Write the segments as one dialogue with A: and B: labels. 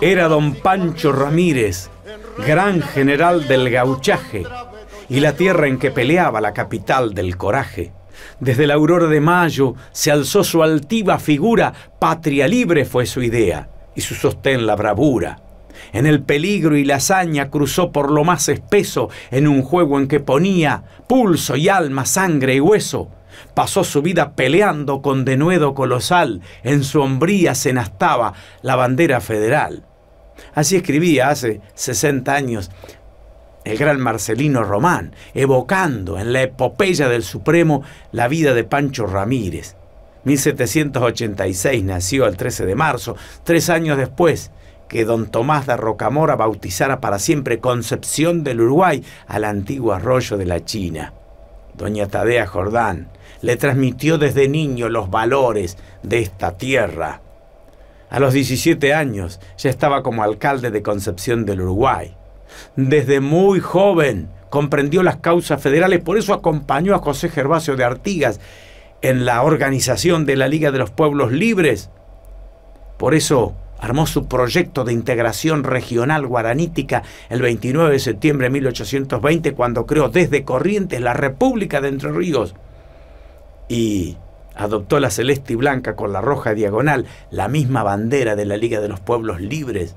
A: Era don Pancho Ramírez, gran general del gauchaje y la tierra en que peleaba la capital del coraje. Desde la aurora de mayo se alzó su altiva figura, patria libre fue su idea y su sostén la bravura. En el peligro y la hazaña cruzó por lo más espeso en un juego en que ponía pulso y alma, sangre y hueso. Pasó su vida peleando con denuedo colosal, en su hombría nastaba la bandera federal. Así escribía hace 60 años el gran Marcelino Román, evocando en la epopeya del Supremo la vida de Pancho Ramírez. 1786 nació el 13 de marzo, tres años después que don Tomás de Rocamora bautizara para siempre Concepción del Uruguay al antiguo arroyo de la China. Doña Tadea Jordán le transmitió desde niño los valores de esta tierra. A los 17 años ya estaba como alcalde de Concepción del Uruguay. Desde muy joven comprendió las causas federales, por eso acompañó a José Gervasio de Artigas en la organización de la Liga de los Pueblos Libres. Por eso Armó su proyecto de integración regional guaranítica el 29 de septiembre de 1820 cuando creó desde Corrientes la República de Entre Ríos y adoptó la celeste y blanca con la roja diagonal, la misma bandera de la Liga de los Pueblos Libres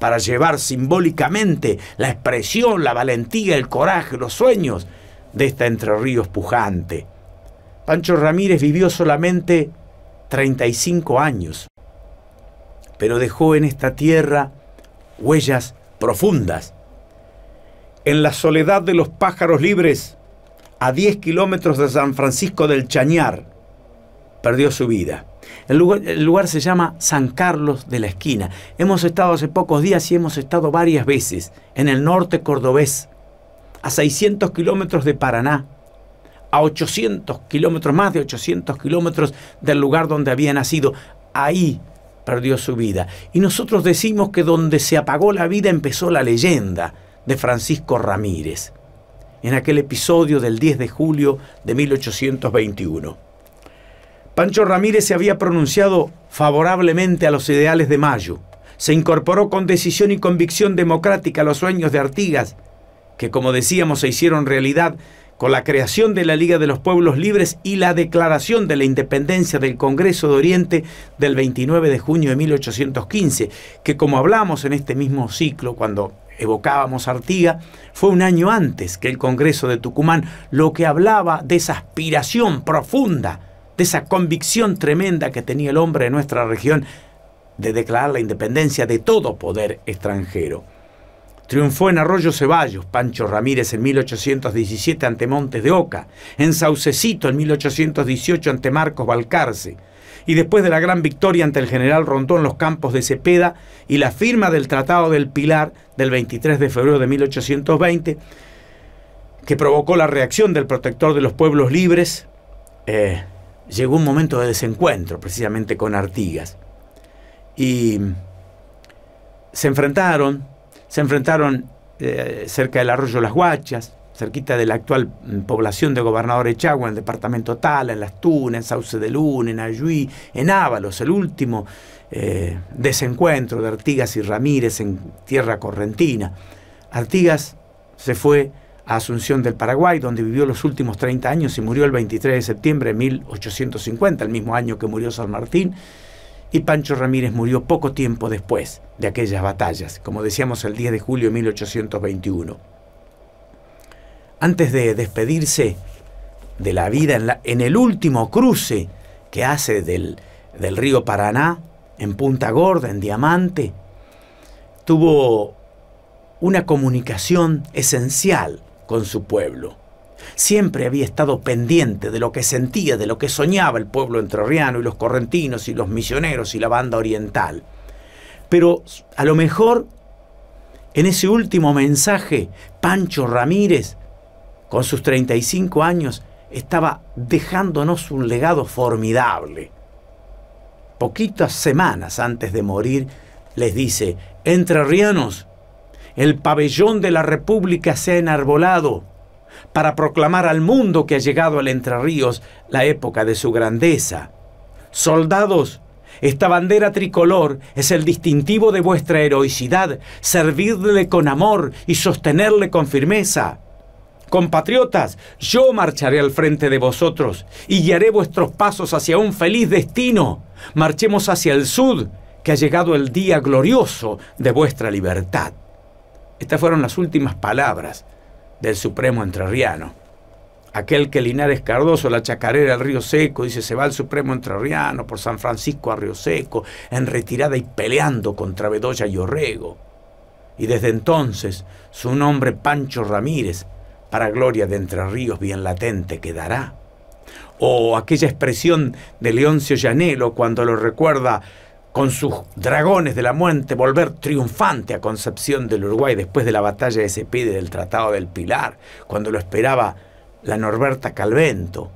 A: para llevar simbólicamente la expresión, la valentía, el coraje, los sueños de esta Entre Ríos pujante. Pancho Ramírez vivió solamente 35 años pero dejó en esta tierra huellas profundas. En la soledad de los pájaros libres, a 10 kilómetros de San Francisco del Chañar, perdió su vida. El lugar, se llama San Carlos de la Esquina. Hemos estado hace pocos días y hemos estado varias veces en el norte cordobés, a 600 kilómetros de Paraná, a 800 kilómetros, más de 800 kilómetros del lugar donde había nacido. Ahí perdió su vida. Y nosotros decimos que donde se apagó la vida empezó la leyenda de Francisco Ramírez, en aquel episodio del 10 de julio de 1821. Pancho Ramírez se había pronunciado favorablemente a los ideales de Mayo, se incorporó con decisión y convicción democrática a los sueños de Artigas, que como decíamos se hicieron realidad con la creación de la Liga de los Pueblos Libres y la declaración de la independencia del Congreso de Oriente del 29 de junio de 1815, que como hablamos en este mismo ciclo, cuando evocábamos Artiga, fue un año antes que el Congreso de Tucumán, lo que hablaba de esa aspiración profunda, de esa convicción tremenda que tenía el hombre de nuestra región de declarar la independencia de todo poder extranjero. Triunfó en Arroyo Ceballos, Pancho Ramírez en 1817 ante Montes de Oca, en Saucecito en 1818 ante Marcos Balcarce, y después de la gran victoria ante el general Rondón los campos de Cepeda y la firma del Tratado del Pilar del 23 de febrero de 1820, que provocó la reacción del protector de los pueblos libres, eh, llegó un momento de desencuentro precisamente con Artigas. Y se enfrentaron se enfrentaron eh, cerca del arroyo Las Guachas, cerquita de la actual mm, población de Gobernador Echagua, en el departamento Tala, en Las Tunas, en Sauce de Luna, en Ayuí, en Ábalos, el último eh, desencuentro de Artigas y Ramírez en tierra correntina. Artigas se fue a Asunción del Paraguay, donde vivió los últimos 30 años y murió el 23 de septiembre de 1850, el mismo año que murió San Martín y Pancho Ramírez murió poco tiempo después de aquellas batallas, como decíamos el 10 de julio de 1821. Antes de despedirse de la vida en, en el último cruce que hace del río Paraná, en Punta Gorda, en Diamante, tuvo una comunicación esencial con su pueblo. Siempre había estado pendiente de lo que sentía, de lo que soñaba el pueblo entrerriano y los correntinos y los misioneros y la banda oriental. Pero a lo mejor en ese último mensaje, Pancho Ramírez, con sus 35 años, estaba dejándonos un legado formidable. Poquitas semanas antes de morir, les dice, Entrerrianos, el pabellón de la República se ha enarbolado, para proclamar al mundo que ha llegado al Entre Ríos la época de su grandeza. Soldados, esta bandera tricolor es el distintivo de vuestra heroicidad, servirle con amor y sostenerle con firmeza. Compatriotas, yo marcharé al frente de vosotros y guiaré vuestros pasos hacia un feliz destino. Marchemos hacia el sur, que ha llegado el día glorioso de vuestra libertad. Estas fueron las últimas palabras del Supremo entrerriano. Aquel que Linares Cardoso, la chacarera al Río Seco, dice se va al Supremo entrerriano por San Francisco a Río Seco, en retirada y peleando contra Bedoya y Orrego. Y desde entonces su nombre Pancho Ramírez, para gloria de Entre Ríos bien latente, quedará. O aquella expresión de Leoncio Llanelo cuando lo recuerda con sus dragones de la muerte, volver triunfante a Concepción del Uruguay después de la batalla de Cepide del Tratado del Pilar, cuando lo esperaba la Norberta Calvento.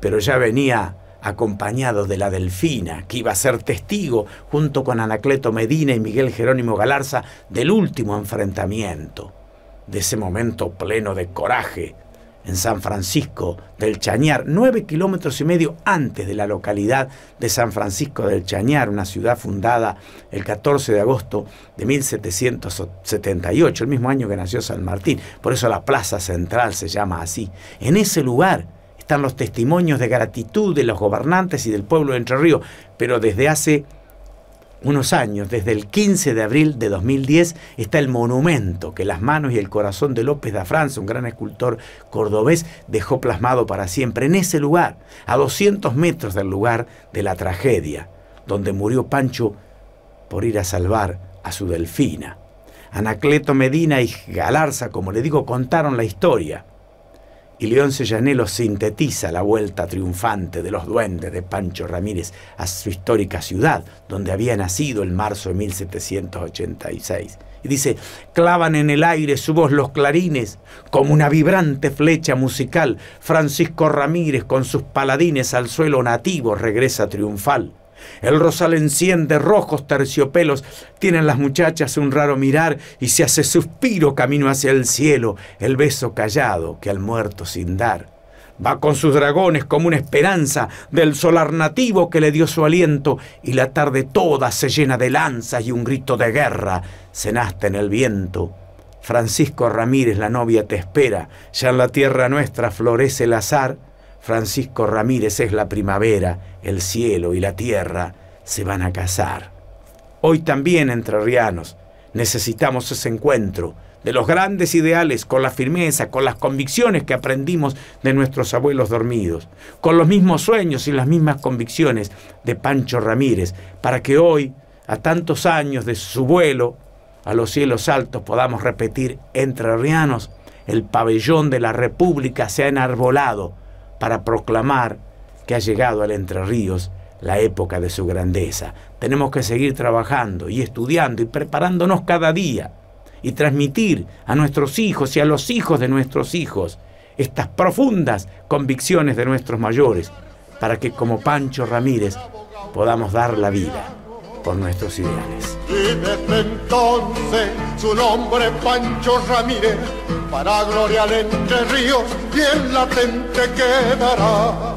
A: Pero ya venía acompañado de la Delfina, que iba a ser testigo, junto con Anacleto Medina y Miguel Jerónimo Galarza, del último enfrentamiento, de ese momento pleno de coraje, en San Francisco del Chañar, nueve kilómetros y medio antes de la localidad de San Francisco del Chañar, una ciudad fundada el 14 de agosto de 1778, el mismo año que nació San Martín. Por eso la plaza central se llama así. En ese lugar están los testimonios de gratitud de los gobernantes y del pueblo de Entre Ríos, pero desde hace unos años, desde el 15 de abril de 2010, está el monumento que las manos y el corazón de López da Franza, un gran escultor cordobés, dejó plasmado para siempre en ese lugar, a 200 metros del lugar de la tragedia, donde murió Pancho por ir a salvar a su delfina. Anacleto Medina y Galarza, como le digo, contaron la historia y León Sellanelo sintetiza la vuelta triunfante de los duendes de Pancho Ramírez a su histórica ciudad, donde había nacido el marzo de 1786. Y dice, clavan en el aire su voz los clarines, como una vibrante flecha musical, Francisco Ramírez con sus paladines al suelo nativo regresa triunfal. El rosal enciende, rojos terciopelos, tienen las muchachas un raro mirar y se hace suspiro camino hacia el cielo, el beso callado que al muerto sin dar. Va con sus dragones como una esperanza del solar nativo que le dio su aliento y la tarde toda se llena de lanzas y un grito de guerra cenaste en el viento. Francisco Ramírez, la novia, te espera, ya en la tierra nuestra florece el azar Francisco Ramírez es la primavera, el cielo y la tierra se van a casar. Hoy también, entre Rianos, necesitamos ese encuentro de los grandes ideales con la firmeza, con las convicciones que aprendimos de nuestros abuelos dormidos, con los mismos sueños y las mismas convicciones de Pancho Ramírez, para que hoy, a tantos años de su vuelo a los cielos altos, podamos repetir, entre Rianos, el pabellón de la República se ha enarbolado para proclamar que ha llegado al Entre Ríos la época de su grandeza. Tenemos que seguir trabajando y estudiando y preparándonos cada día y transmitir a nuestros hijos y a los hijos de nuestros hijos estas profundas convicciones de nuestros mayores para que como Pancho Ramírez podamos dar la vida nuestros ideales. Y desde entonces su nombre Pancho Ramírez, para gloria al Entre Ríos, bien latente quedará.